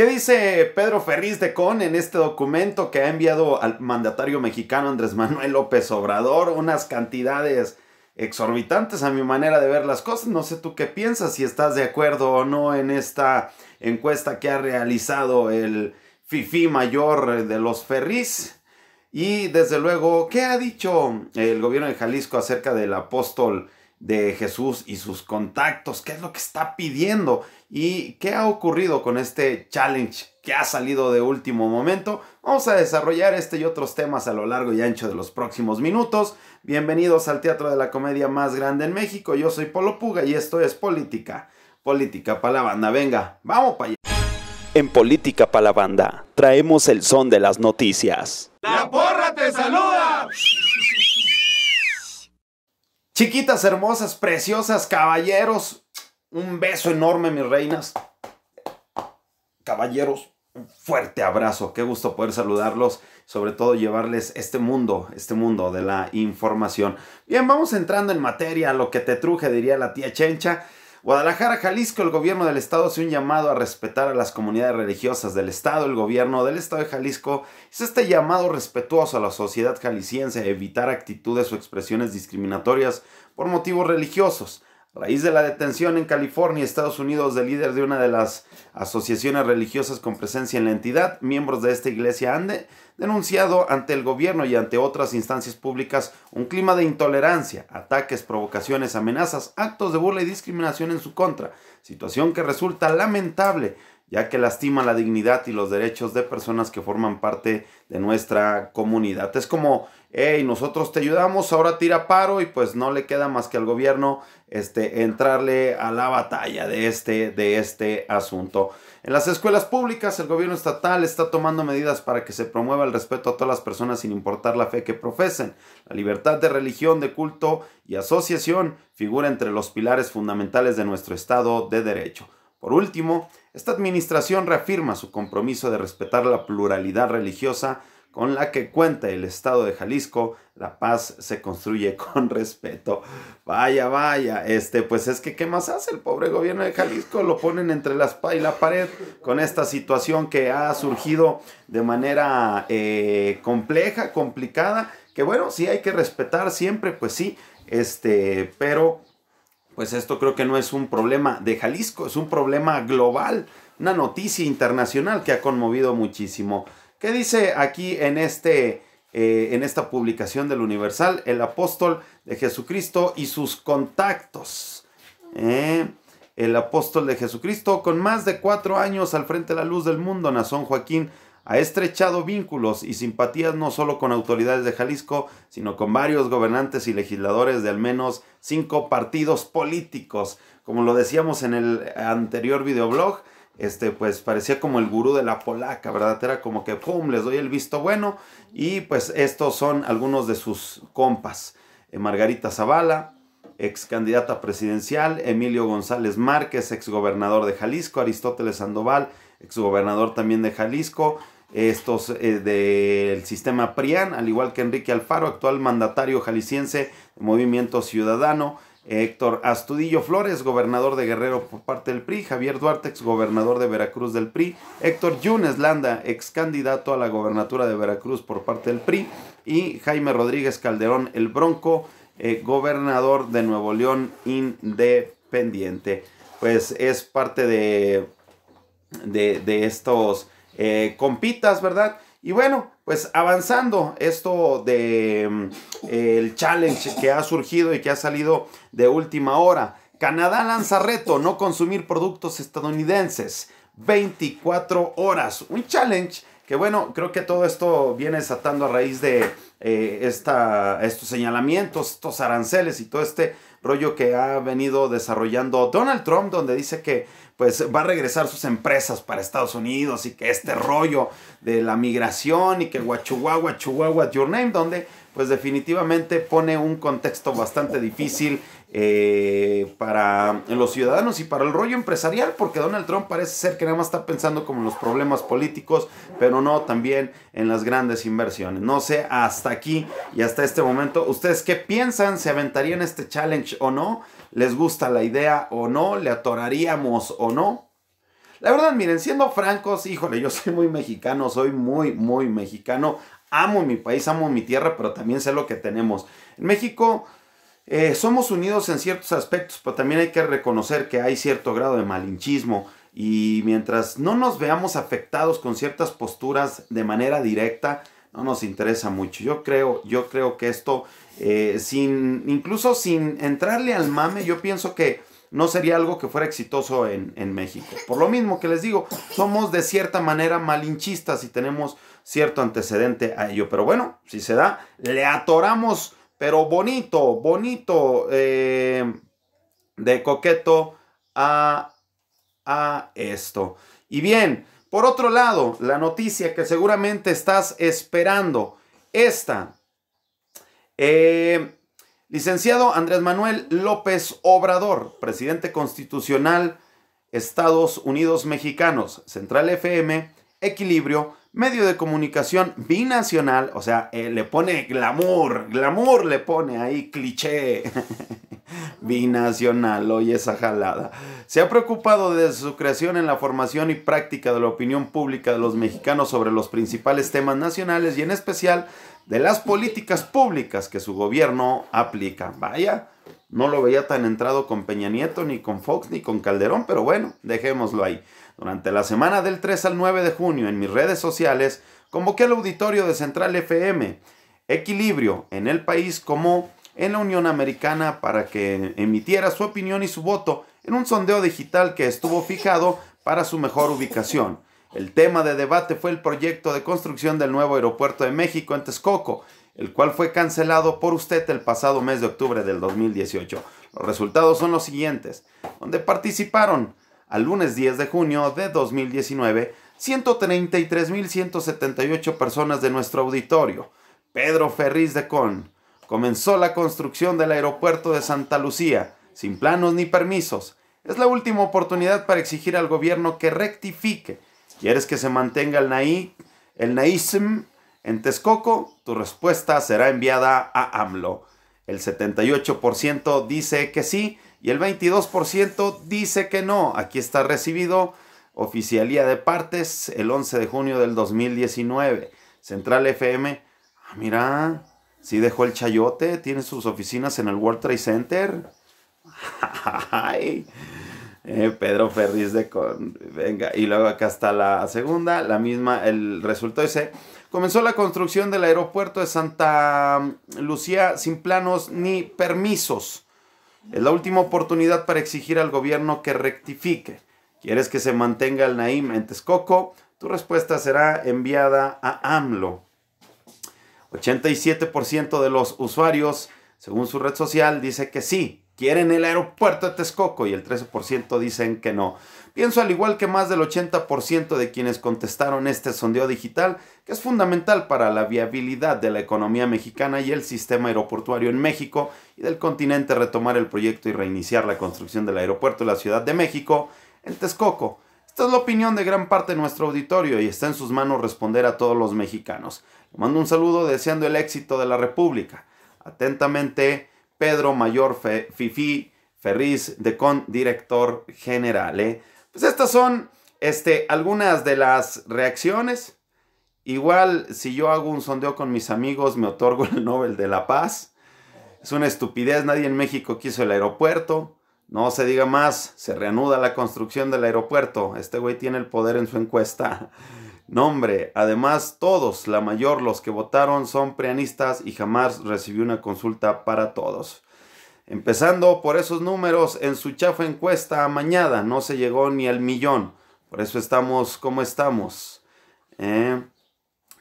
¿Qué dice Pedro Ferriz de Con en este documento que ha enviado al mandatario mexicano Andrés Manuel López Obrador? Unas cantidades exorbitantes a mi manera de ver las cosas. No sé tú qué piensas, si estás de acuerdo o no en esta encuesta que ha realizado el FIFI mayor de los Ferriz. Y desde luego, ¿qué ha dicho el gobierno de Jalisco acerca del apóstol? de Jesús y sus contactos, qué es lo que está pidiendo y qué ha ocurrido con este challenge que ha salido de último momento. Vamos a desarrollar este y otros temas a lo largo y ancho de los próximos minutos. Bienvenidos al Teatro de la Comedia más grande en México. Yo soy Polo Puga y esto es Política. Política para la banda. Venga, vamos para allá. En Política para la banda traemos el son de las noticias. La porra te saluda. Chiquitas, hermosas, preciosas, caballeros, un beso enorme, mis reinas. Caballeros, un fuerte abrazo. Qué gusto poder saludarlos, sobre todo llevarles este mundo, este mundo de la información. Bien, vamos entrando en materia, lo que te truje, diría la tía Chencha. Guadalajara, Jalisco, el gobierno del estado hace un llamado a respetar a las comunidades religiosas del estado. El gobierno del estado de Jalisco es este llamado respetuoso a la sociedad jalisciense a evitar actitudes o expresiones discriminatorias por motivos religiosos raíz de la detención en California, Estados Unidos, del líder de una de las asociaciones religiosas con presencia en la entidad, miembros de esta iglesia han denunciado ante el gobierno y ante otras instancias públicas un clima de intolerancia, ataques, provocaciones, amenazas, actos de burla y discriminación en su contra, situación que resulta lamentable ya que lastima la dignidad y los derechos de personas que forman parte de nuestra comunidad. Es como, hey, nosotros te ayudamos, ahora tira paro y pues no le queda más que al gobierno este, entrarle a la batalla de este, de este asunto. En las escuelas públicas, el gobierno estatal está tomando medidas para que se promueva el respeto a todas las personas sin importar la fe que profesen. La libertad de religión, de culto y asociación figura entre los pilares fundamentales de nuestro Estado de Derecho. Por último, esta administración reafirma su compromiso de respetar la pluralidad religiosa con la que cuenta el Estado de Jalisco, la paz se construye con respeto. Vaya, vaya, este, pues es que ¿qué más hace el pobre gobierno de Jalisco? Lo ponen entre la espada y la pared con esta situación que ha surgido de manera eh, compleja, complicada, que bueno, sí hay que respetar siempre, pues sí, este, pero pues esto creo que no es un problema de Jalisco, es un problema global, una noticia internacional que ha conmovido muchísimo. ¿Qué dice aquí en, este, eh, en esta publicación del Universal el apóstol de Jesucristo y sus contactos? ¿eh? el apóstol de Jesucristo, con más de cuatro años al frente de la luz del mundo, Nazón Joaquín ha estrechado vínculos y simpatías no solo con autoridades de Jalisco, sino con varios gobernantes y legisladores de al menos cinco partidos políticos. Como lo decíamos en el anterior videoblog, este, pues parecía como el gurú de la polaca, ¿verdad? Era como que, ¡pum!, les doy el visto bueno. Y pues estos son algunos de sus compas. Eh, Margarita Zavala, ex candidata presidencial, Emilio González Márquez, ex gobernador de Jalisco, Aristóteles Sandoval, ex gobernador también de Jalisco, estos eh, del sistema PRIAN, al igual que Enrique Alfaro, actual mandatario jalisciense Movimiento Ciudadano, Héctor Astudillo Flores, gobernador de Guerrero por parte del PRI, Javier Duarte, ex gobernador de Veracruz del PRI, Héctor Yunes Landa, ex candidato a la gobernatura de Veracruz por parte del PRI, y Jaime Rodríguez Calderón, el Bronco, eh, gobernador de Nuevo León independiente. Pues es parte de, de, de estos eh, compitas, ¿verdad? Y bueno, pues avanzando esto de mm, el challenge que ha surgido y que ha salido de última hora. Canadá lanza reto no consumir productos estadounidenses 24 horas. Un challenge que bueno, creo que todo esto viene desatando a raíz de eh, esta, estos señalamientos, estos aranceles y todo este rollo que ha venido desarrollando Donald Trump, donde dice que pues va a regresar sus empresas para Estados Unidos y que este rollo de la migración y que Guachuagua, Chihuahua, your name, donde pues definitivamente pone un contexto bastante difícil eh, para los ciudadanos y para el rollo empresarial, porque Donald Trump parece ser que nada más está pensando como en los problemas políticos, pero no también en las grandes inversiones. No sé, hasta aquí y hasta este momento, ¿ustedes qué piensan? ¿Se aventarían este challenge o no? ¿Les gusta la idea o no? ¿Le atoraríamos o no? La verdad, miren, siendo francos, híjole, yo soy muy mexicano, soy muy, muy mexicano amo mi país, amo mi tierra, pero también sé lo que tenemos. En México eh, somos unidos en ciertos aspectos, pero también hay que reconocer que hay cierto grado de malinchismo y mientras no nos veamos afectados con ciertas posturas de manera directa, no nos interesa mucho. Yo creo, yo creo que esto, eh, sin, incluso sin entrarle al mame, yo pienso que no sería algo que fuera exitoso en, México. Por lo mismo que les digo, somos de cierta manera malinchistas y tenemos cierto antecedente a ello. Pero bueno, si se da, le atoramos, pero bonito, bonito, eh, de coqueto a, a esto. Y bien, por otro lado, la noticia que seguramente estás esperando, esta. Eh, Licenciado Andrés Manuel López Obrador, presidente constitucional Estados Unidos Mexicanos, Central FM, Equilibrio, medio de comunicación binacional, o sea, eh, le pone glamour, glamour le pone ahí cliché binacional, oye esa jalada. Se ha preocupado desde su creación en la formación y práctica de la opinión pública de los mexicanos sobre los principales temas nacionales y en especial de las políticas públicas que su gobierno aplica. Vaya, no lo veía tan entrado con Peña Nieto, ni con Fox, ni con Calderón, pero bueno, dejémoslo ahí. Durante la semana del 3 al 9 de junio en mis redes sociales, convoqué al auditorio de Central FM, equilibrio en el país como en la Unión Americana para que emitiera su opinión y su voto en un sondeo digital que estuvo fijado para su mejor ubicación. El tema de debate fue el proyecto de construcción del nuevo aeropuerto de México en Texcoco, el cual fue cancelado por usted el pasado mes de octubre del 2018. Los resultados son los siguientes, donde participaron al lunes 10 de junio de 2019 133.178 personas de nuestro auditorio. Pedro Ferriz de Con comenzó la construcción del aeropuerto de Santa Lucía, sin planos ni permisos. Es la última oportunidad para exigir al gobierno que rectifique ¿Quieres que se mantenga el NAISM el Naísm en Texcoco? Tu respuesta será enviada a AMLO. El 78% dice que sí y el 22% dice que no. Aquí está recibido oficialía de partes el 11 de junio del 2019. Central FM, ah, mira, sí dejó el chayote, tiene sus oficinas en el World Trade Center. Eh, Pedro Ferris de con... Venga, y luego acá está la segunda, la misma, el resultado dice, comenzó la construcción del aeropuerto de Santa Lucía sin planos ni permisos. Es la última oportunidad para exigir al gobierno que rectifique. ¿Quieres que se mantenga el Naim en Texcoco? Tu respuesta será enviada a AMLO. 87% de los usuarios, según su red social, dice que sí, quieren el aeropuerto de Texcoco y el 13% dicen que no. Pienso al igual que más del 80% de quienes contestaron este sondeo digital, que es fundamental para la viabilidad de la economía mexicana y el sistema aeroportuario en México y del continente retomar el proyecto y reiniciar la construcción del aeropuerto de la Ciudad de México en Texcoco. Esta es la opinión de gran parte de nuestro auditorio y está en sus manos responder a todos los mexicanos. Le mando un saludo deseando el éxito de la República. Atentamente, Pedro Mayor Fifi Ferriz, de con director general. ¿eh? Pues estas son este, algunas de las reacciones. Igual, si yo hago un sondeo con mis amigos, me otorgo el Nobel de la Paz. Es una estupidez, nadie en México quiso el aeropuerto. No se diga más, se reanuda la construcción del aeropuerto. Este güey tiene el poder en su encuesta. Nombre, además todos, la mayor los que votaron son preanistas y jamás recibió una consulta para todos. Empezando por esos números, en su chafa encuesta amañada no se llegó ni al millón. Por eso estamos como estamos. ¿eh?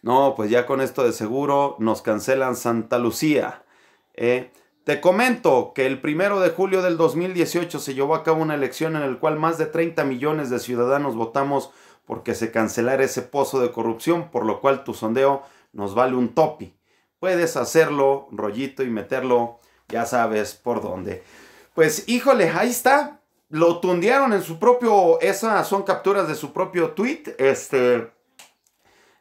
no, pues ya con esto de seguro nos cancelan Santa Lucía. ¿eh? te comento que el primero de julio del 2018 se llevó a cabo una elección en la cual más de 30 millones de ciudadanos votamos porque se cancelara ese pozo de corrupción, por lo cual tu sondeo nos vale un topi. Puedes hacerlo rollito y meterlo, ya sabes por dónde. Pues híjole, ahí está. Lo tundearon en su propio, esas son capturas de su propio tweet. Este,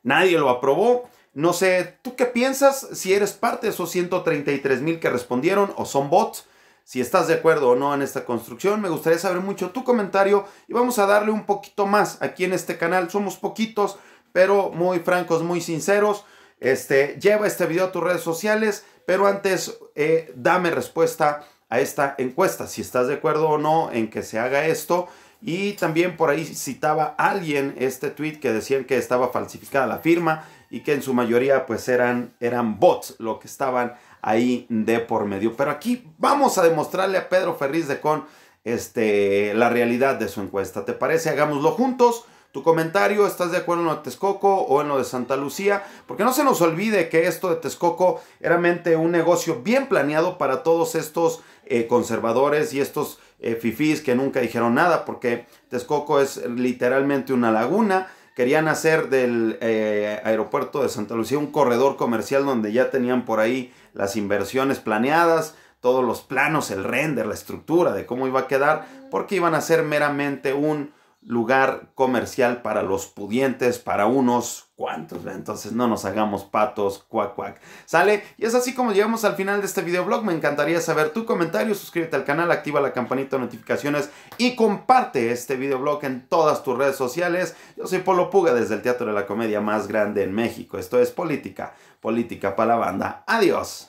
nadie lo aprobó. No sé, ¿tú qué piensas si eres parte de esos 133 mil que respondieron o son bots? si estás de acuerdo o no en esta construcción. Me gustaría saber mucho tu comentario y vamos a darle un poquito más aquí en este canal. Somos poquitos, pero muy francos, muy sinceros. Este, lleva este video a tus redes sociales, pero antes eh, dame respuesta a esta encuesta, si estás de acuerdo o no en que se haga esto. Y también por ahí citaba alguien este tweet que decían que estaba falsificada la firma y que en su mayoría pues eran, eran bots lo que estaban ahí de por medio. Pero aquí vamos a demostrarle a Pedro Ferriz de Con este, la realidad de su encuesta. ¿Te parece? Hagámoslo juntos. Tu comentario, ¿estás de acuerdo en lo de Texcoco o en lo de Santa Lucía? Porque no se nos olvide que esto de Texcoco era mente un negocio bien planeado para todos estos eh, conservadores y estos fifis eh, fifís que nunca dijeron nada, porque Texcoco es literalmente una laguna Querían hacer del eh, aeropuerto de Santa Lucía un corredor comercial donde ya tenían por ahí las inversiones planeadas, todos los planos, el render, la estructura de cómo iba a quedar, porque iban a ser meramente un lugar comercial para los pudientes, para unos cuantos. Entonces no nos hagamos patos, cuac, cuac. ¿Sale? Y es así como llegamos al final de este videoblog. Me encantaría saber tu comentario. Suscríbete al canal, activa la campanita de notificaciones y comparte este videoblog en todas tus redes sociales. Yo soy Polo Puga desde el Teatro de la Comedia más grande en México. Esto es Política, Política para la Banda. Adiós.